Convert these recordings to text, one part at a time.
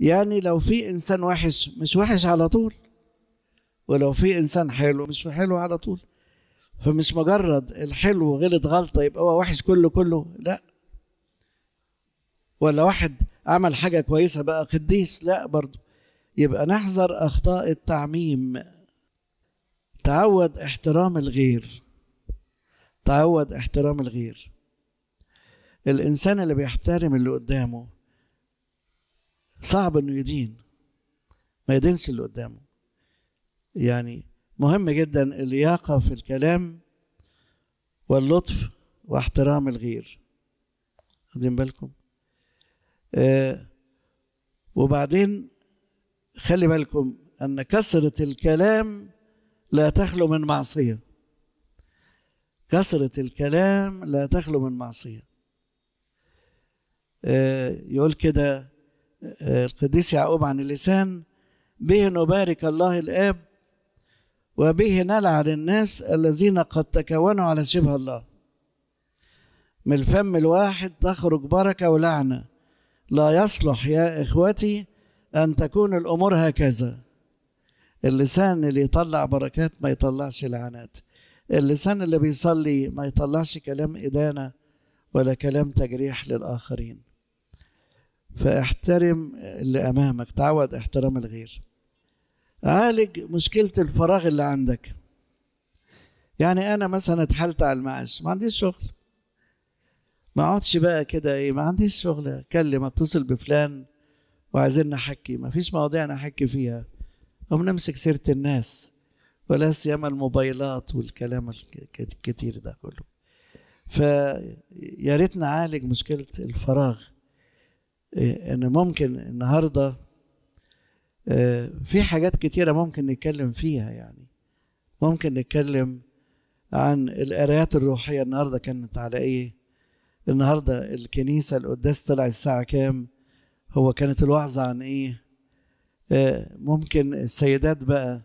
يعني لو في انسان وحش مش وحش على طول ولو في انسان حلو مش حلو على طول فمش مجرد الحلو غلط غلطه يبقى هو وحش كله كله لا ولا واحد عمل حاجه كويسه بقى قديس لا برضه يبقى نحذر اخطاء التعميم تعود احترام الغير تعود احترام الغير الانسان اللي بيحترم اللي قدامه صعب انه يدين ما يدينش اللي قدامه يعني مهم جدا اللياقه في الكلام واللطف واحترام الغير واخدين بالكم آه وبعدين خلي بالكم ان كثره الكلام لا تخلو من معصيه كثره الكلام لا تخلو من معصيه آه يقول كده القديس يعقوب عن اللسان به نبارك الله الآب وبه نلعن الناس الذين قد تكونوا على شبه الله من الفم الواحد تخرج بركة ولعنة لا يصلح يا إخوتي أن تكون الأمور هكذا اللسان اللي يطلع بركات ما يطلعش لعنات اللسان اللي بيصلي ما يطلعش كلام إدانة ولا كلام تجريح للآخرين فاحترم اللي امامك تعود احترام الغير عالج مشكله الفراغ اللي عندك يعني انا مثلا اتحلت على المعاش ما عنديش شغل ما اقعدش بقى كده ايه ما عنديش شغل اكلم اتصل بفلان وعايزين نحكي ما فيش مواضيع نحكي فيها هم نمسك سيره الناس ولا سيما الموبايلات والكلام الكتير ده كله فيا ريت نعالج مشكله الفراغ إيه، ان ممكن النهارده إيه، في حاجات كتيره ممكن نتكلم فيها يعني ممكن نتكلم عن القرايات الروحيه النهارده كانت على ايه النهارده الكنيسه القداس طلع الساعه كام هو كانت الوعظه عن إيه؟, ايه ممكن السيدات بقى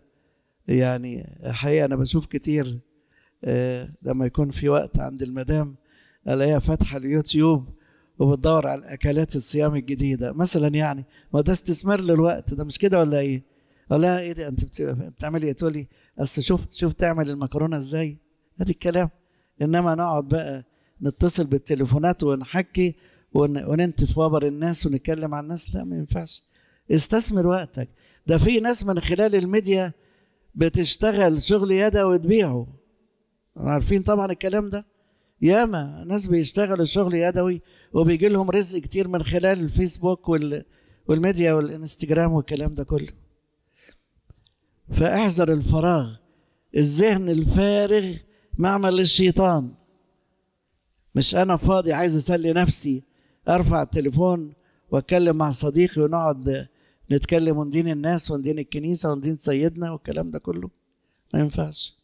يعني حقيقه انا بشوف كتير لما يكون في وقت عند المدام الاقيها فاتحه اليوتيوب وبتدور على الاكلات الصيام الجديده مثلا يعني ما ده استثمار للوقت ده مش كده ولا ايه ولا ايه ده انت بتعملي ايه تقولي اصل شوف شوف تعمل المكرونه ازاي ادي الكلام انما نقعد بقى نتصل بالتليفونات ونحكي وننتف في وبر الناس ونتكلم عن الناس لا ما ينفعش استثمر وقتك ده في ناس من خلال الميديا بتشتغل شغل يدوي وتبيعه عارفين طبعا الكلام ده ياما ناس بيشتغلوا شغل يدوي وبيجي لهم رزق كتير من خلال الفيسبوك وال... والميديا والانستجرام والكلام ده كله فاحذر الفراغ الذهن الفارغ معمل للشيطان مش انا فاضي عايز اسلي نفسي ارفع التليفون واتكلم مع صديقي ونقعد نتكلم وندين الناس وندين الكنيسه وندين سيدنا والكلام ده كله ما ينفعش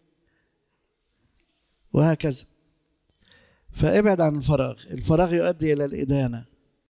وهكذا فابعد عن الفراغ الفراغ يؤدي إلى الإدانة